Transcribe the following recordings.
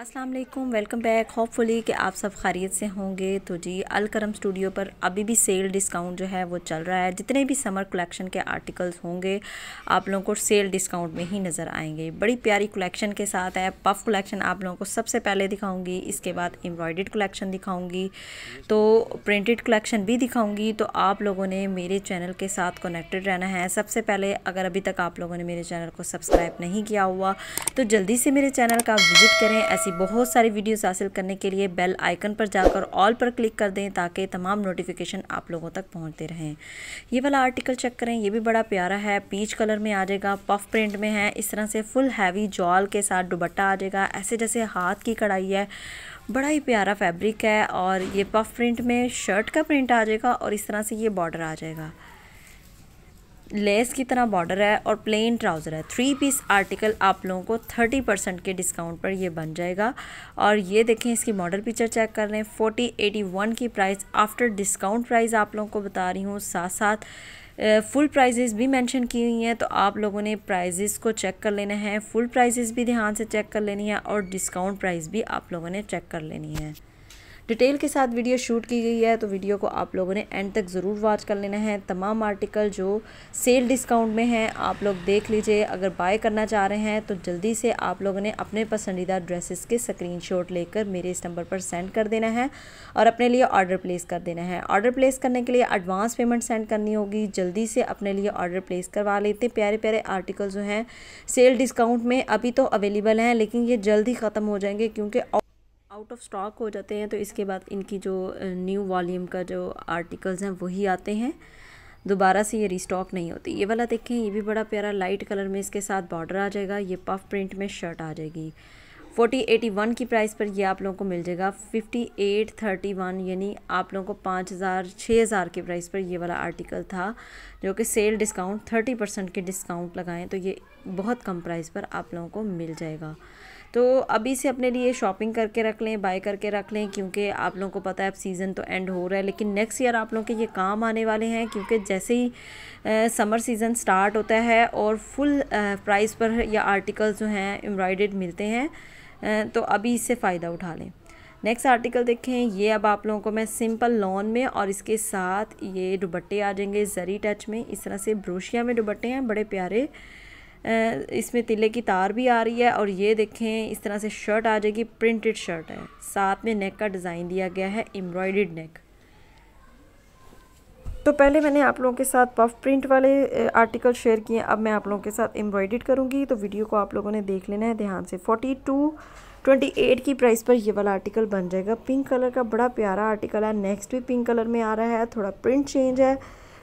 अस्सलाम वालेकुम welcome back hopefully कि आप सब खैरियत से होंगे तो जी अलकरम स्टूडियो पर अभी भी सेल डिस्काउंट जो है वो चल रहा है जितने भी समर कलेक्शन के आर्टिकल्स होंगे आप लोगों को सेल डिस्काउंट में ही नज़र आएंगे बड़ी प्यारी कलेक्शन के साथ है पफ कलेक्शन आप लोगों को सबसे पहले दिखाऊंगी इसके बाद एम्ब्रॉयड कलेक्शन दिखाऊंगी तो प्रिंटेड कलेक्शन भी दिखाऊंगी तो आप लोगों ने मेरे चैनल के साथ कनेक्टेड रहना है सबसे पहले अगर अभी तक आप लोगों ने मेरे चैनल को सब्सक्राइब नहीं किया हुआ तो जल्दी से मेरे चैनल का विज़िट करें ऐसी ऐसी बहुत सारी वीडियोस हासिल करने के लिए बेल आइकन पर जाकर ऑल पर क्लिक कर दें ताकि तमाम नोटिफिकेशन आप लोगों तक पहुँचते रहें ये वाला आर्टिकल चेक करें ये भी बड़ा प्यारा है पीच कलर में आ जाएगा पफ प्रिंट में है इस तरह से फुल हैवी जॉल के साथ दुबट्टा आ जाएगा ऐसे जैसे हाथ की कढ़ाई है बड़ा ही प्यारा फैब्रिक है और ये पफ प्रिंट में शर्ट का प्रिंट आ जाएगा और इस तरह से ये बॉर्डर आ जाएगा लेस की तरह बॉर्डर है और प्लेन ट्राउज़र है थ्री पीस आर्टिकल आप लोगों को थर्टी परसेंट के डिस्काउंट पर ये बन जाएगा और ये देखें इसकी मॉडल पिक्चर चेक कर लें फोर्टी एटी वन की प्राइस आफ्टर डिस्काउंट प्राइस आप लोगों को बता रही हूँ साथ साथ फुल प्राइजेज़ भी मेंशन की हुई हैं तो आप लोगों ने प्राइजेस को चेक कर लेना है फुल प्राइजेज भी ध्यान से चेक कर लेनी है और डिस्काउंट प्राइस भी आप लोगों ने चेक कर लेनी है डिटेल के साथ वीडियो शूट की गई है तो वीडियो को आप लोगों ने एंड तक ज़रूर वॉच कर लेना है तमाम आर्टिकल जो सेल डिस्काउंट में हैं आप लोग देख लीजिए अगर बाय करना चाह रहे हैं तो जल्दी से आप लोगों ने अपने पसंदीदा ड्रेसेस के स्क्रीन लेकर मेरे इस नंबर पर सेंड कर देना है और अपने लिए ऑर्डर प्लेस कर देना है ऑर्डर प्लेस करने के लिए एडवांस पेमेंट सेंड करनी होगी जल्दी से अपने लिए ऑर्डर प्लेस करवा लेते प्यारे प्यारे आर्टिकल जो हैं सेल डिस्काउंट में अभी तो अवेलेबल हैं लेकिन ये जल्द ही ख़त्म हो जाएंगे क्योंकि आउट ऑफ स्टॉक हो जाते हैं तो इसके बाद इनकी जो न्यू वॉल्यूम का जो आर्टिकल्स हैं वही आते हैं दोबारा से ये रिस्टॉक नहीं होती ये वाला देखें ये भी बड़ा प्यारा लाइट कलर में इसके साथ बॉर्डर आ जाएगा ये पफ प्रिंट में शर्ट आ जाएगी फोर्टी एटी वन की प्राइस पर ये आप लोगों को मिल जाएगा फिफ्टी एट थर्टी वन यानी आप लोगों को पाँच हज़ार छः हज़ार के प्राइस पर ये वाला आर्टिकल था जो कि सेल डिस्काउंट थर्टी परसेंट के डिस्काउंट लगाएं तो ये बहुत कम प्राइस पर आप लोगों को मिल जाएगा तो अभी से अपने लिए शॉपिंग करके रख लें बाय करके रख लें क्योंकि आप लोगों को पता है अब सीज़न तो एंड हो रहा है लेकिन नेक्स्ट ईयर आप लोगों के ये काम आने वाले हैं क्योंकि जैसे ही समर सीज़न स्टार्ट होता है और फुल प्राइस पर यह आर्टिकल जो हैं एम्ब्रॉयड मिलते हैं तो अभी इससे फ़ायदा उठा लें नेक्स्ट आर्टिकल देखें ये अब आप लोगों को मैं सिंपल लॉन में और इसके साथ ये दुबट्टे आ जाएंगे जरी टच में इस तरह से ब्रोशिया में दुबट्टे हैं बड़े प्यारे इसमें तिले की तार भी आ रही है और ये देखें इस तरह से शर्ट आ जाएगी प्रिंटेड शर्ट है साथ में नेक का डिज़ाइन दिया गया है एम्ब्रॉयड नेक तो पहले मैंने आप लोगों के साथ पफ प्रिंट वाले आर्टिकल शेयर किए अब मैं आप लोगों के साथ एम्ब्रॉयड करूँगी तो वीडियो को आप लोगों ने देख लेना है ध्यान से फोर्टी टू ट्वेंटी एट की प्राइस पर ये वाला आर्टिकल बन जाएगा पिंक कलर का बड़ा प्यारा आर्टिकल है नेक्स्ट भी पिंक कलर में आ रहा है थोड़ा प्रिंट चेंज है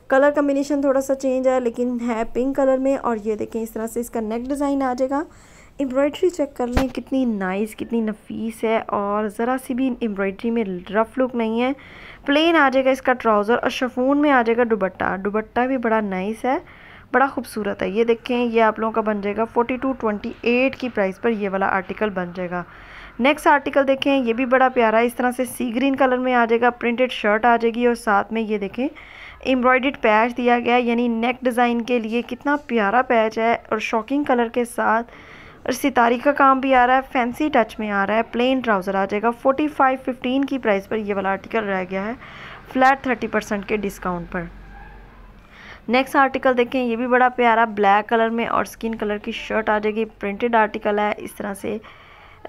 कलर कम्बिनेशन थोड़ा सा चेंज है लेकिन है पिंक कलर में और ये देखें इस तरह से इसका नेक डिज़ाइन आ जाएगा एम्ब्रॉयड्री चेक कर लें कितनी नाइस कितनी नफीस है और ज़रा सी भी एम्ब्रॉयड्री में रफ़ लुक नहीं है प्लेन आ जाएगा इसका ट्राउज़र और शफून में आ जाएगा दुबट्टा दुबट्टा भी बड़ा नाइस है बड़ा खूबसूरत है ये देखें ये आप लोगों का बन जाएगा फोटी टू ट्वेंटी एट की प्राइस पर ये वाला आर्टिकल बन जाएगा नेक्स्ट आर्टिकल देखें ये भी बड़ा प्यारा है इस तरह से सी ग्रीन कलर में आ जाएगा प्रिंटेड शर्ट आ जाएगी और साथ में ये देखें एम्ब्रॉयड पैच दिया गया है यानी नेक डिज़ाइन के लिए कितना प्यारा पैच है और शॉकिंग कलर के साथ और सितारी का काम भी आ रहा है फैंसी टच में आ रहा है प्लेन ट्राउज़र आ जाएगा फोटी फाइव फिफ्टीन की प्राइस पर ये वाला आर्टिकल रह गया है फ्लैट थर्टी परसेंट के डिस्काउंट पर नेक्स्ट आर्टिकल देखें ये भी बड़ा प्यारा ब्लैक कलर में और स्किन कलर की शर्ट आ जाएगी प्रिंटेड आर्टिकल है इस तरह से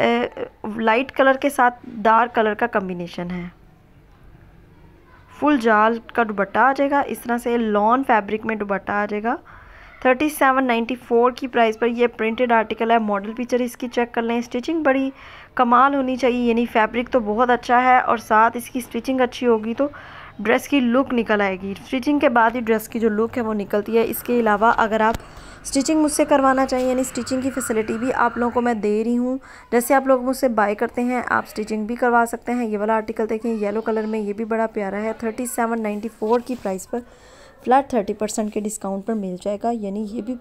लाइट कलर के साथ डार्क कलर का कम्बिनेशन है फुल जाल का दुबट्टा आ जाएगा इस तरह से लॉन फैब्रिक में दुबट्टा आ जाएगा थर्टी सेवन नाइन्टी फोर की प्राइस पर यह प्रिंटेड आर्टिकल है मॉडल पिक्चर इसकी चेक कर लें स्टिचिंग बड़ी कमाल होनी चाहिए यानी फैब्रिक तो बहुत अच्छा है और साथ इसकी स्टिचिंग अच्छी होगी तो ड्रेस की लुक निकल आएगी स्टिचिंग के बाद ही ड्रेस की जो लुक है वो निकलती है इसके अलावा अगर आप स्टिचिंग मुझसे करवाना चाहिए यानी स्टिचिंग की फैसिलिटी भी आप लोगों को मैं दे रही हूँ जैसे आप लोग मुझसे बाय करते हैं आप स्टिचिंग भी करवा सकते हैं ये वाला आर्टिकल देखें येलो कलर में ये भी बड़ा प्यारा है थर्टी सेवन नाइन्टी फोर की प्राइस पर फ्लैट थर्टी परसेंट के डिस्काउंट पर मिल जाएगा यानी ये भी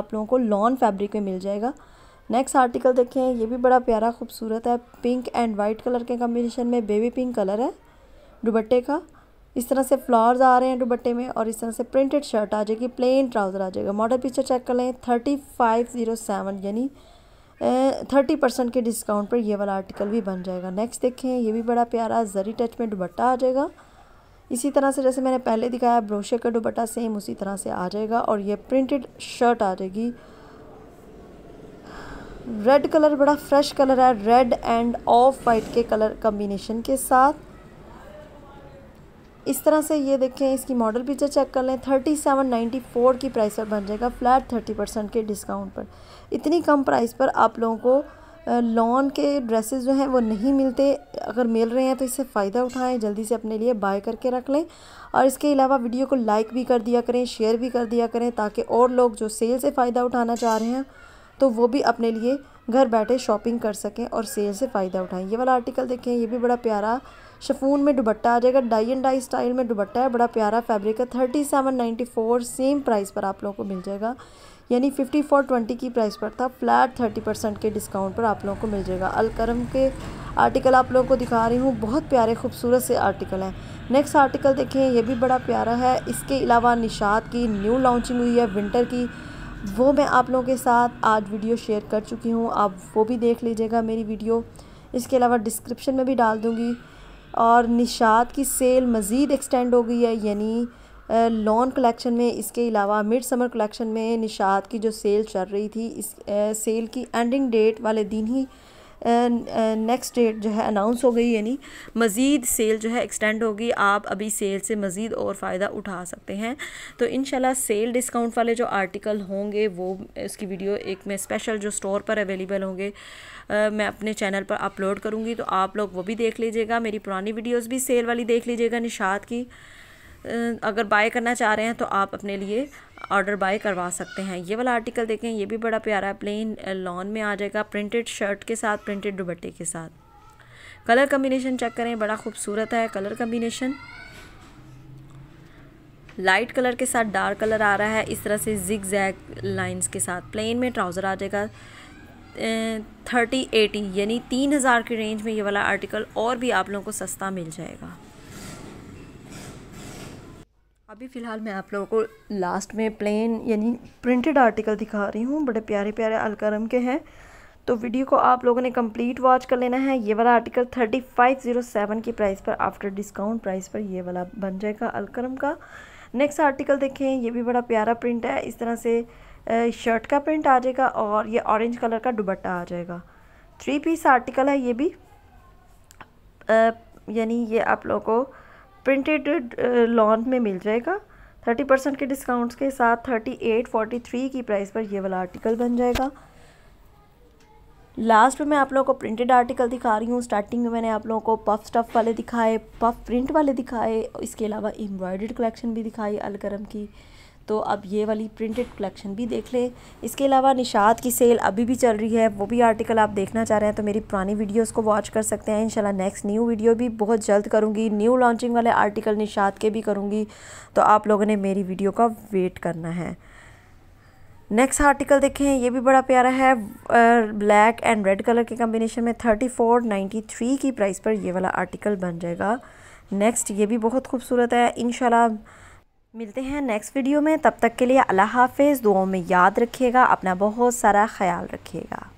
आप लोगों को लॉन फैब्रिक में मिल जाएगा नेक्स्ट आर्टिकल देखें ये भी बड़ा प्यारा खूबसूरत है पिंक एंड वाइट कलर के कम्बिनेशन में बेबी पिंक कलर है दुबट्टे का इस तरह से फ्लावर्स आ रहे हैं दुबट्टे में और इस तरह से प्रिंटेड शर्ट आ जाएगी प्लेन ट्राउज़र आ जाएगा मॉडल पीछे चेक कर लें थर्टी फाइव ज़ीरो सेवन यानी थर्टी परसेंट के डिस्काउंट पर ये वाला आर्टिकल भी बन जाएगा नेक्स्ट देखें ये भी बड़ा प्यारा जरी टच में दुबट्टा आ जाएगा इसी तरह से जैसे मैंने पहले दिखाया ब्रोशे का दुबट्टा सेम उसी तरह से आ जाएगा और ये प्रिंटेड शर्ट आ जाएगी रेड कलर बड़ा फ्रेश कलर है रेड एंड ऑफ वाइट के कलर कम्बिनेशन के साथ इस तरह से ये देखें इसकी मॉडल पिक्चर चेक कर लें थर्टी सेवन नाइन्टी फोर की प्राइस पर बन जाएगा फ्लैट थर्टी परसेंट के डिस्काउंट पर इतनी कम प्राइस पर आप लोगों को लॉन के ड्रेसेस जो हैं वो नहीं मिलते अगर मिल रहे हैं तो इससे फ़ायदा उठाएं जल्दी से अपने लिए बाय करके रख लें और इसके अलावा वीडियो को लाइक भी कर दिया करें शेयर भी कर दिया करें ताकि और लोग जो सेल से फ़ायदा उठाना चाह रहे हैं तो वो भी अपने लिए घर बैठे शॉपिंग कर सकें और सेल से फ़ायदा उठाएं ये वाला आर्टिकल देखें ये भी बड़ा प्यारा शफून में दुबट्टा आ जाएगा डाई एंड डाई स्टाइल में दुबट्टा है बड़ा प्यारा फैब्रिक है thirty seven ninety four same price पर आप लोगों को मिल जाएगा यानी फिफ्टी फोर ट्वेंटी की प्राइस पर था फ्लैट थर्टी परसेंट के डिस्काउंट पर आप लोगों को मिल जाएगा अलकरम के आर्टिकल आप लोगों को दिखा रही हूँ बहुत प्यारे खूबसूरत से आर्टिकल हैं नेक्स्ट आर्टिकल देखें ये भी बड़ा प्यारा है इसके अलावा निशात की न्यू लॉन्चिंग हुई है विंटर की वो मैं आप लोगों के साथ आज वीडियो शेयर कर चुकी हूँ आप वो भी देख लीजिएगा मेरी वीडियो इसके अलावा डिस्क्रिप्शन में भी डाल दूँगी और निशात की सेल मज़ीद एक्सटेंड हो गई है यानी लॉन कलेक्शन में इसके अलावा मिड समर कलेक्शन में निशात की जो सेल चल रही थी इस आ, सेल की एंडिंग डेट वाले दिन ही नेक्स्ट डेट जो है अनाउंस हो गई यानी मज़ीद सेल जो है एक्सटेंड होगी आप अभी सेल से मज़ीद और फ़ायदा उठा सकते हैं तो इन सेल डिस्काउंट वाले जो आर्टिकल होंगे वो इसकी वीडियो एक में स्पेशल जो स्टोर पर अवेलेबल होंगे आ, मैं अपने चैनल पर अपलोड करूँगी तो आप लोग वो भी देख लीजिएगा मेरी पुरानी वीडियोज़ भी सेल वाली देख लीजिएगा निशात की अगर बाय करना चाह रहे हैं तो आप अपने लिए ऑर्डर बाय करवा सकते हैं ये वाला आर्टिकल देखें ये भी बड़ा प्यारा है प्लेन लॉन में आ जाएगा प्रिंटेड शर्ट के साथ प्रिंटेड दुबट्टे के साथ कलर कम्बिनेशन चेक करें बड़ा खूबसूरत है कलर कम्बिनेशन लाइट कलर के साथ डार्क कलर आ रहा है इस तरह से जिग जैग लाइन्स के साथ प्लेन में ट्राउज़र आ जाएगा थर्टी एटी यानी तीन हज़ार की रेंज में ये वाला आर्टिकल और भी आप लोगों को सस्ता मिल जाएगा अभी फ़िलहाल मैं आप लोगों को लास्ट में प्लेन यानी प्रिंटेड आर्टिकल दिखा रही हूँ बड़े प्यारे प्यारे अलकरम के हैं तो वीडियो को आप लोगों ने कंप्लीट वॉच कर लेना है ये वाला आर्टिकल 3507 की प्राइस पर आफ्टर डिस्काउंट प्राइस पर ये वाला बन जाएगा अलकरम का नेक्स्ट आर्टिकल देखें ये भी बड़ा प्यारा प्रिंट है इस तरह से शर्ट का प्रिंट आ जाएगा और ये ऑरेंज कलर का दुबट्टा आ जाएगा थ्री पीस आर्टिकल है ये भी यानी ये आप लोगों को प्रिंटेड लॉन uh, में मिल जाएगा थर्टी परसेंट के डिस्काउंट्स के साथ थर्टी एट फोर्टी थ्री की प्राइस पर ये वाला आर्टिकल बन जाएगा लास्ट में मैं आप लोगों को प्रिंटेड आर्टिकल दिखा रही हूँ स्टार्टिंग में मैंने आप लोगों को पफ स्टफ वाले दिखाए पफ प्रिंट वाले दिखाए इसके अलावा एम्ब्रॉयडर्ड कलेक्शन भी दिखाई अलकरम की तो अब ये वाली प्रिंटेड कलेक्शन भी देख लें इसके अलावा निशात की सेल अभी भी चल रही है वो भी आर्टिकल आप देखना चाह रहे हैं तो मेरी पुरानी वीडियोस को वॉच कर सकते हैं इंशाल्लाह नेक्स्ट न्यू वीडियो भी बहुत जल्द करूँगी न्यू लॉन्चिंग वाले आर्टिकल निशात के भी करूँगी तो आप लोगों ने मेरी वीडियो का वेट करना है नेक्स्ट आर्टिकल देखें ये भी बड़ा प्यारा है ब्लैक एंड रेड कलर के कम्बिनेशन में थर्टी फोर नाइन्टी थ्री की प्राइस पर ये वाला आर्टिकल बन जाएगा नेक्स्ट ये भी बहुत खूबसूरत है इनशाला मिलते हैं नेक्स्ट वीडियो में तब तक के लिए अल्लाह हाफिज़ दुआओं में याद रखिएगा अपना बहुत सारा ख्याल रखिएगा